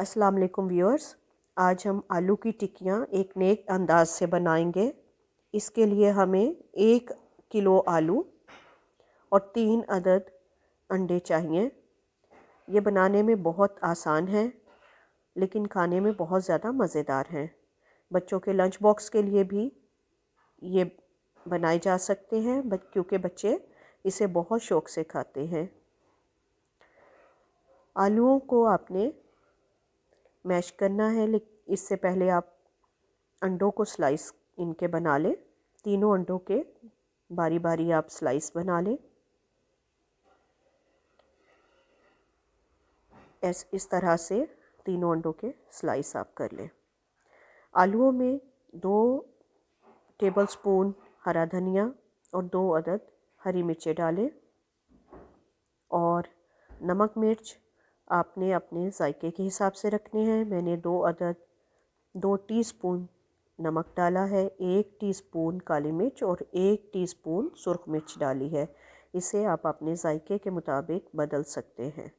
अस्सलाम वालेकुम व्यूअर्स आज हम आलू की टिक्कियाँ एक नेक अंदाज से बनाएंगे इसके लिए हमें एक किलो आलू और तीन अदद अंडे चाहिए ये बनाने में बहुत आसान है लेकिन खाने में बहुत ज़्यादा मज़ेदार हैं बच्चों के लंच बॉक्स के लिए भी ये बनाए जा सकते हैं क्योंकि बच्चे इसे बहुत शौक़ से खाते हैं आलूओं को आपने मैश करना है लेकिन इससे पहले आप अंडों को स्लाइस इनके बना लें तीनों अंडों के बारी बारी आप स्लाइस बना लें इस इस तरह से तीनों अंडों के स्लाइस आप कर लें आलूओं में दो टेबल स्पून हरा धनिया और दो अदद हरी मिर्चें डालें और नमक मिर्च आपने अपने जायके के हिसाब से रखने हैं मैंने दो अदद दो टीस्पून नमक डाला है एक टीस्पून काली मिर्च और एक टीस्पून सुरख मिर्च डाली है इसे आप अपने जायके के मुताबिक बदल सकते हैं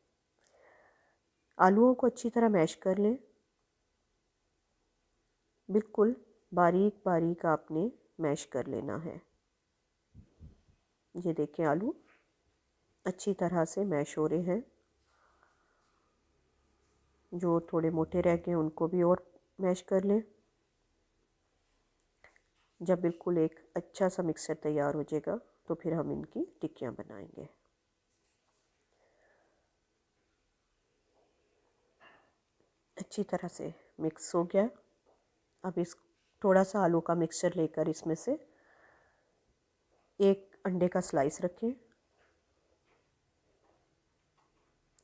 आलूओं को अच्छी तरह मैश कर लें बिल्कुल बारीक बारीक आपने मैश कर लेना है ये देखें आलू अच्छी तरह से मैश हो रहे हैं जो थोड़े मोटे रह गए उनको भी और मैश कर लें जब बिल्कुल एक अच्छा सा मिक्सर तैयार हो जाएगा तो फिर हम इनकी टिक्कियाँ बनाएंगे अच्छी तरह से मिक्स हो गया अब इस थोड़ा सा आलू का मिक्सचर लेकर इसमें से एक अंडे का स्लाइस रखें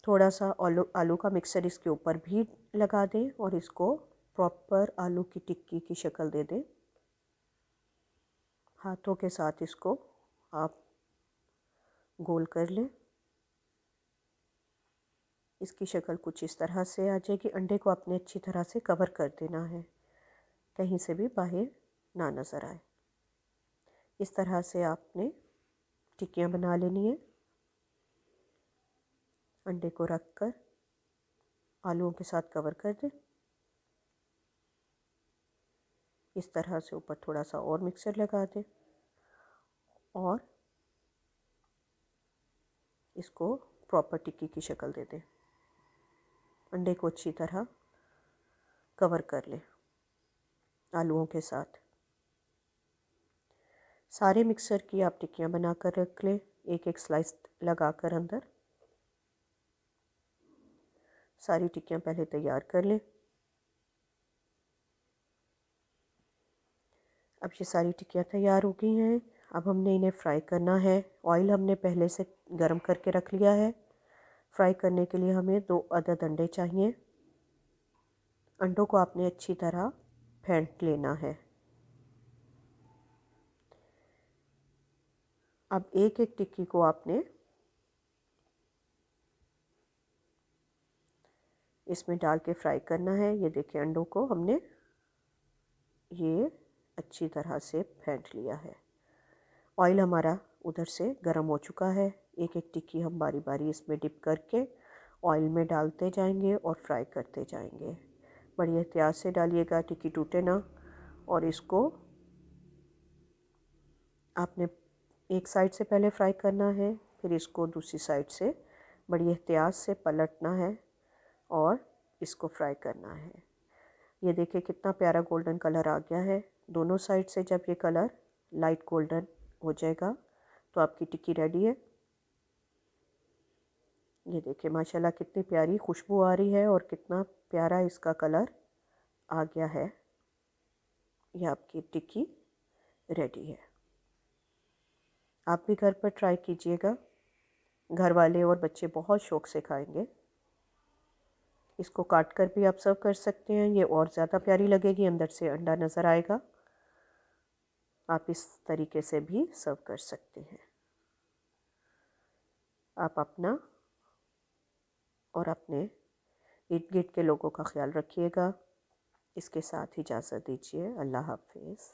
थोड़ा सा आलू आलू का मिक्सर इसके ऊपर भी लगा दें और इसको प्रॉपर आलू की टिक्की की शक्ल दे दें हाथों के साथ इसको आप गोल कर लें इसकी शक्ल कुछ इस तरह से आ जाएगी अंडे को आपने अच्छी तरह से कवर कर देना है कहीं से भी बाहर ना नज़र आए इस तरह से आपने टिक्कियाँ बना लेनी है अंडे को रख कर आलूओं के साथ कवर कर दें इस तरह से ऊपर थोड़ा सा और मिक्सर लगा दें और इसको प्रॉपर टिक्की की शक्ल दे दें अंडे को अच्छी तरह कवर कर लें आलूओं के साथ सारे मिक्सर की आप टिक्कियाँ बना कर रख लें एक एक स्लाइस लगा कर अंदर सारी टिक्कियाँ पहले तैयार कर लें अब ये सारी टिक्कियाँ तैयार हो गई हैं अब हमने इन्हें फ्राई करना है ऑयल हमने पहले से गर्म करके रख लिया है फ्राई करने के लिए हमें दो अदद अंडे चाहिए अंडों को आपने अच्छी तरह फेंट लेना है अब एक एक टिक्की को आपने इसमें डाल के फ्राई करना है ये देखिए अंडों को हमने ये अच्छी तरह से फेंट लिया है ऑयल हमारा उधर से गर्म हो चुका है एक एक टिक्की हम बारी बारी इसमें डिप करके ऑयल में डालते जाएंगे और फ्राई करते जाएंगे बड़ी एहतियात से डालिएगा टिक्की टूटे ना और इसको आपने एक साइड से पहले फ्राई करना है फिर इसको दूसरी साइड से बड़ी एहतियात से पलटना है और इसको फ्राई करना है ये देखिए कितना प्यारा गोल्डन कलर आ गया है दोनों साइड से जब ये कलर लाइट गोल्डन हो जाएगा तो आपकी टिक्की रेडी है ये देखिए माशाल्लाह कितनी प्यारी खुशबू आ रही है और कितना प्यारा इसका कलर आ गया है ये आपकी टिक्की रेडी है आप भी घर पर ट्राई कीजिएगा घर वाले और बच्चे बहुत शौक़ से खाएंगे इसको काट कर भी आप सर्व कर सकते हैं ये और ज़्यादा प्यारी लगेगी अंदर से अंडा नज़र आएगा आप इस तरीके से भी सर्व कर सकते हैं आप अपना और अपने इर्द गिर्द के लोगों का ख्याल रखिएगा इसके साथ ही इजाज़त दीजिए अल्लाह हाफिज़